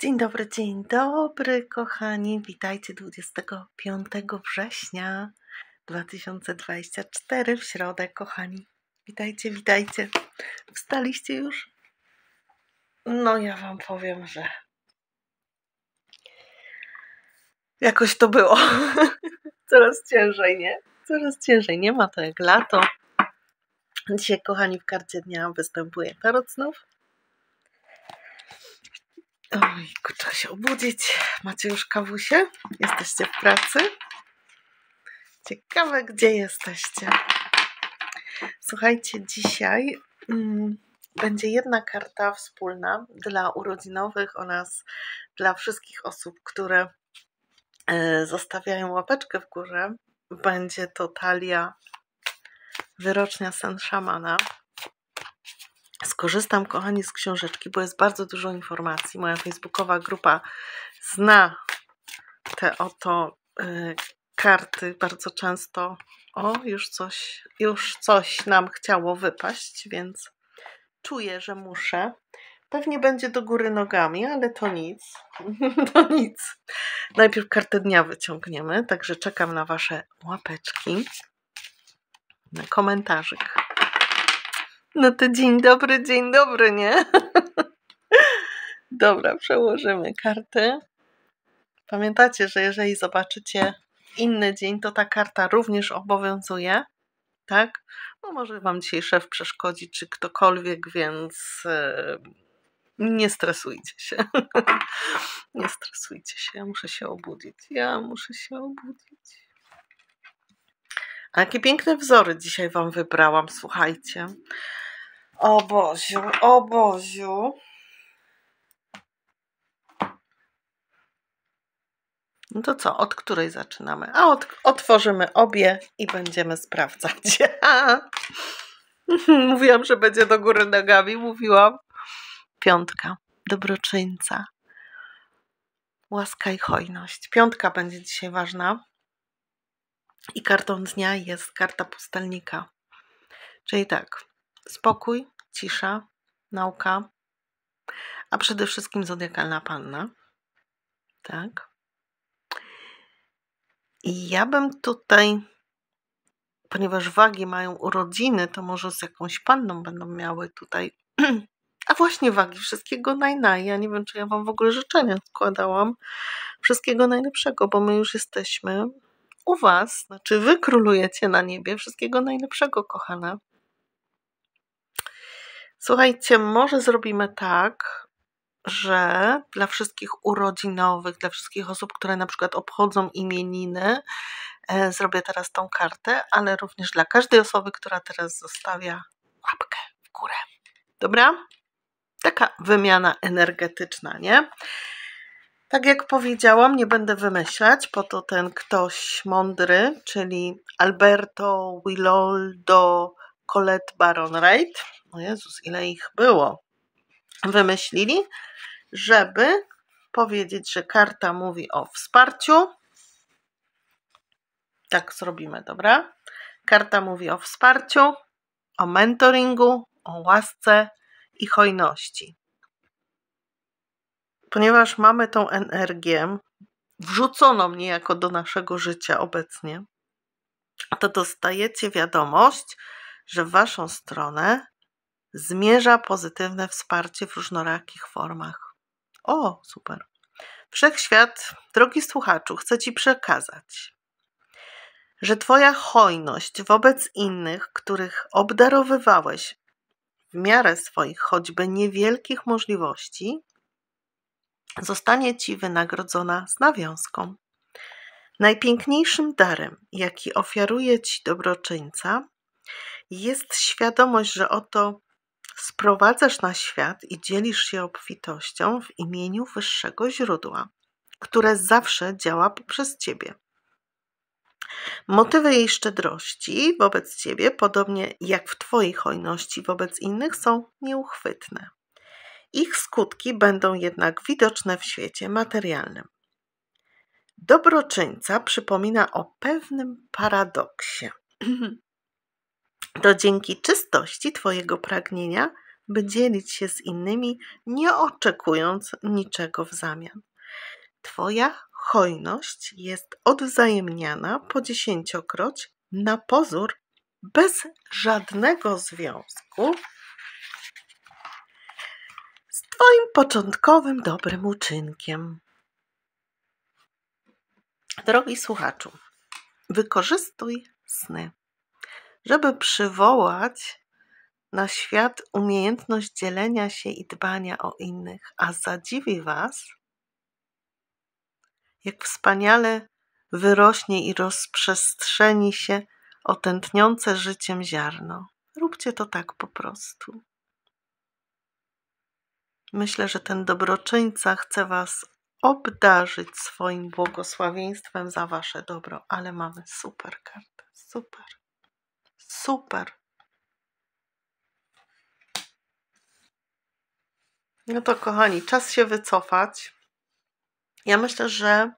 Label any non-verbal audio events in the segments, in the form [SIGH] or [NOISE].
Dzień dobry, dzień dobry, kochani. Witajcie 25 września 2024 w środę, kochani. Witajcie, witajcie. Wstaliście już? No, ja Wam powiem, że jakoś to było. [LAUGHS] Coraz ciężej, nie? Coraz ciężej, nie ma to jak lato. Dzisiaj, kochani, w karcie dnia występuje tarot znów. Oj, trzeba się obudzić. Macie już kawusie? Jesteście w pracy? Ciekawe, gdzie jesteście. Słuchajcie, dzisiaj mm, będzie jedna karta wspólna dla urodzinowych oraz dla wszystkich osób, które y, zostawiają łapeczkę w górze. Będzie to talia wyrocznia San Szamana. Skorzystam, kochani, z książeczki, bo jest bardzo dużo informacji. Moja facebookowa grupa zna te oto y, karty bardzo często. O, już coś, już coś nam chciało wypaść, więc czuję, że muszę. Pewnie będzie do góry nogami, ale to nic. [LAUGHS] to nic. Najpierw kartę dnia wyciągniemy, także czekam na Wasze łapeczki, na komentarzyk. No to dzień dobry, dzień dobry, nie? [LAUGHS] Dobra, przełożymy karty. Pamiętacie, że jeżeli zobaczycie inny dzień, to ta karta również obowiązuje, tak? No może Wam dzisiaj szef przeszkodzi, czy ktokolwiek, więc e, nie stresujcie się. [LAUGHS] nie stresujcie się, ja muszę się obudzić. Ja muszę się obudzić. A jakie piękne wzory dzisiaj Wam wybrałam, słuchajcie. O Boziu, o Boziu. No to co, od której zaczynamy? A od, otworzymy obie i będziemy sprawdzać. [LAUGHS] mówiłam, że będzie do góry nogami, mówiłam. Piątka, dobroczyńca, łaska i hojność. Piątka będzie dzisiaj ważna. I kartą dnia jest karta pustelnika. Czyli tak, spokój, cisza, nauka, a przede wszystkim zodiakalna panna. Tak. I ja bym tutaj, ponieważ wagi mają urodziny, to może z jakąś panną będą miały tutaj. [CLEARS THROAT] A właśnie wagi, wszystkiego najnaj. Ja nie wiem, czy ja Wam w ogóle życzenia składałam. Wszystkiego najlepszego, bo my już jesteśmy u Was, znaczy Wy królujecie na niebie. Wszystkiego najlepszego, kochana. Słuchajcie, może zrobimy tak, że dla wszystkich urodzinowych, dla wszystkich osób, które na przykład obchodzą imieniny, e, zrobię teraz tą kartę, ale również dla każdej osoby, która teraz zostawia łapkę w górę. Dobra? Taka wymiana energetyczna, nie? Tak jak powiedziałam, nie będę wymyślać, po to ten ktoś mądry, czyli Alberto Wiloldo Colette Baron Wright, o Jezus, ile ich było, wymyślili, żeby powiedzieć, że karta mówi o wsparciu. Tak zrobimy, dobra? Karta mówi o wsparciu, o mentoringu, o łasce i hojności ponieważ mamy tą energię, wrzucono niejako do naszego życia obecnie, to dostajecie wiadomość, że w Waszą stronę zmierza pozytywne wsparcie w różnorakich formach. O, super. Wszechświat, drogi słuchaczu, chcę Ci przekazać, że Twoja hojność wobec innych, których obdarowywałeś w miarę swoich choćby niewielkich możliwości, zostanie ci wynagrodzona z nawiązką. Najpiękniejszym darem, jaki ofiaruje ci dobroczyńca, jest świadomość, że oto sprowadzasz na świat i dzielisz się obfitością w imieniu wyższego źródła, które zawsze działa poprzez ciebie. Motywy jej szczedrości wobec ciebie, podobnie jak w twojej hojności wobec innych, są nieuchwytne. Ich skutki będą jednak widoczne w świecie materialnym. Dobroczyńca przypomina o pewnym paradoksie. [CLEARS THROAT] To dzięki czystości Twojego pragnienia, by dzielić się z innymi, nie oczekując niczego w zamian. Twoja hojność jest odwzajemniana po dziesięciokroć na pozór bez żadnego związku z Twoim początkowym dobrym uczynkiem. Drogi słuchaczu, wykorzystuj sny, żeby przywołać na świat umiejętność dzielenia się i dbania o innych, a zadziwi Was, jak wspaniale wyrośnie i rozprzestrzeni się otętniące życiem ziarno. Róbcie to tak po prostu. Myślę, że ten dobroczyńca chce Was obdarzyć swoim błogosławieństwem za Wasze dobro, ale mamy super kartę. Super. Super. No to kochani, czas się wycofać. Ja myślę, że,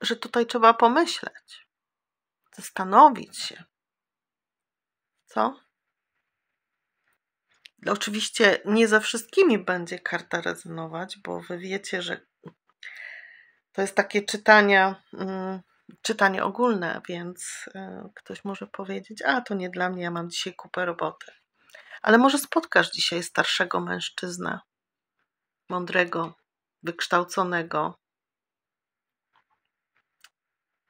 że tutaj trzeba pomyśleć, zastanowić się. Co? Oczywiście nie za wszystkimi będzie karta rezonować, bo wy wiecie, że to jest takie czytania, mm, czytanie ogólne, więc e, ktoś może powiedzieć, a to nie dla mnie, ja mam dzisiaj kupę roboty. Ale może spotkasz dzisiaj starszego mężczyznę, mądrego, wykształconego.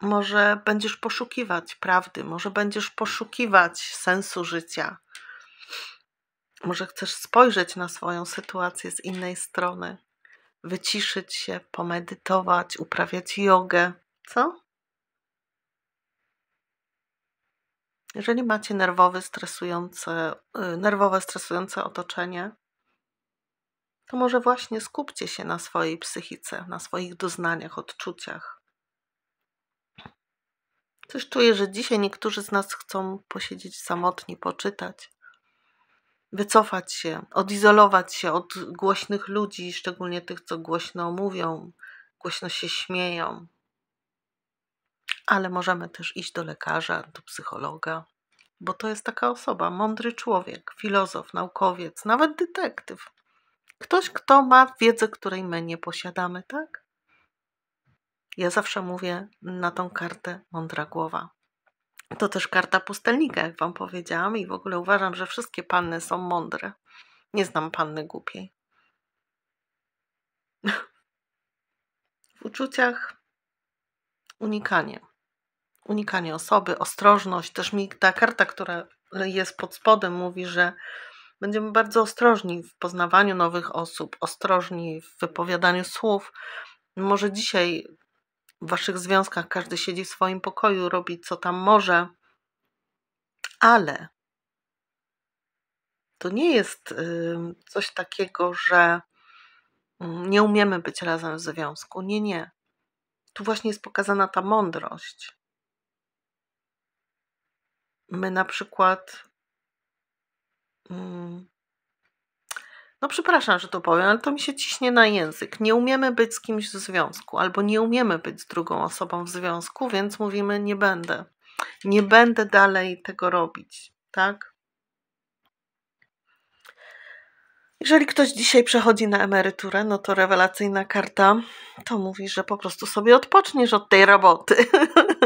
Może będziesz poszukiwać prawdy, może będziesz poszukiwać sensu życia, może chcesz spojrzeć na swoją sytuację z innej strony, wyciszyć się, pomedytować, uprawiać jogę, co? Jeżeli macie nerwowe, stresujące, y, nerwowe, stresujące otoczenie, to może właśnie skupcie się na swojej psychice, na swoich doznaniach, odczuciach. Coś czuję, że dzisiaj niektórzy z nas chcą posiedzieć samotni, poczytać, wycofać się, odizolować się od głośnych ludzi, szczególnie tych, co głośno mówią, głośno się śmieją. Ale możemy też iść do lekarza, do psychologa, bo to jest taka osoba, mądry człowiek, filozof, naukowiec, nawet detektyw. Ktoś, kto ma wiedzę, której my nie posiadamy, tak? Ja zawsze mówię na tą kartę mądra głowa. To też karta pustelnika, jak Wam powiedziałam, i w ogóle uważam, że wszystkie panny są mądre. Nie znam panny głupiej. W uczuciach unikanie. Unikanie osoby, ostrożność. Też mi ta karta, która jest pod spodem, mówi, że będziemy bardzo ostrożni w poznawaniu nowych osób, ostrożni w wypowiadaniu słów. Może dzisiaj w waszych związkach każdy siedzi w swoim pokoju, robi co tam może, ale to nie jest coś takiego, że mm, nie umiemy być razem w związku. Nie, nie. Tu właśnie jest pokazana ta mądrość. My na przykład mm, no przepraszam, że to powiem, ale to mi się ciśnie na język. Nie umiemy być z kimś w związku, albo nie umiemy być z drugą osobą w związku, więc mówimy nie będę. Nie będę dalej tego robić, tak? Jeżeli ktoś dzisiaj przechodzi na emeryturę, no to rewelacyjna karta to mówi, że po prostu sobie odpoczniesz od tej roboty.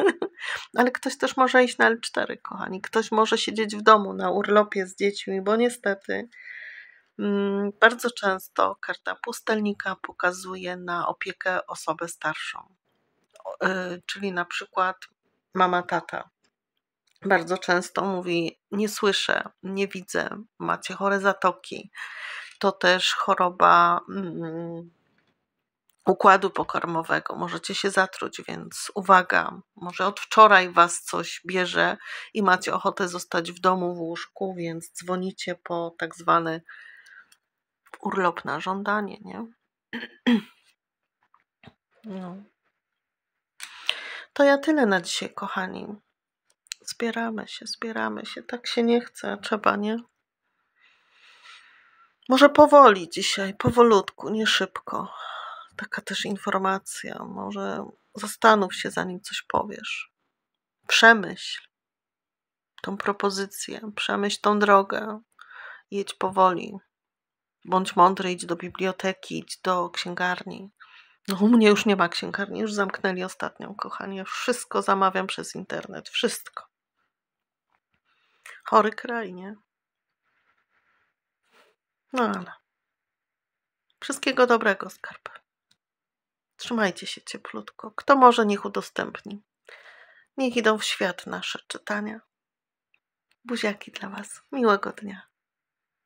[LAUGHS] Ale ktoś też może iść na L4, kochani. Ktoś może siedzieć w domu na urlopie z dziećmi, bo niestety Mm, bardzo często karta pustelnika pokazuje na opiekę osobę starszą, y, czyli na przykład mama, tata. Bardzo często mówi: Nie słyszę, nie widzę, macie chore zatoki. To też choroba mm, układu pokarmowego, możecie się zatruć, więc uwaga, może od wczoraj was coś bierze i macie ochotę zostać w domu w łóżku, więc dzwonicie po tak zwany urlop na żądanie, nie? [CLEARS THROAT] No. To ja tyle na dzisiaj, kochani. Zbieramy się, zbieramy się. Tak się nie chce, trzeba, nie? Może powoli dzisiaj, powolutku, nie szybko. Taka też informacja. Może zastanów się, zanim coś powiesz. Przemyśl tą propozycję, przemyśl tą drogę. Jedź powoli. Bądź mądry, idź do biblioteki, idź do księgarni. No, u mnie już nie ma księgarni, już zamknęli ostatnią, kochanie. Wszystko zamawiam przez internet, wszystko. Chory kraj, nie? No ale. Wszystkiego dobrego, skarb. Trzymajcie się cieplutko. Kto może, niech udostępni. Niech idą w świat nasze czytania. Buziaki dla Was. Miłego dnia.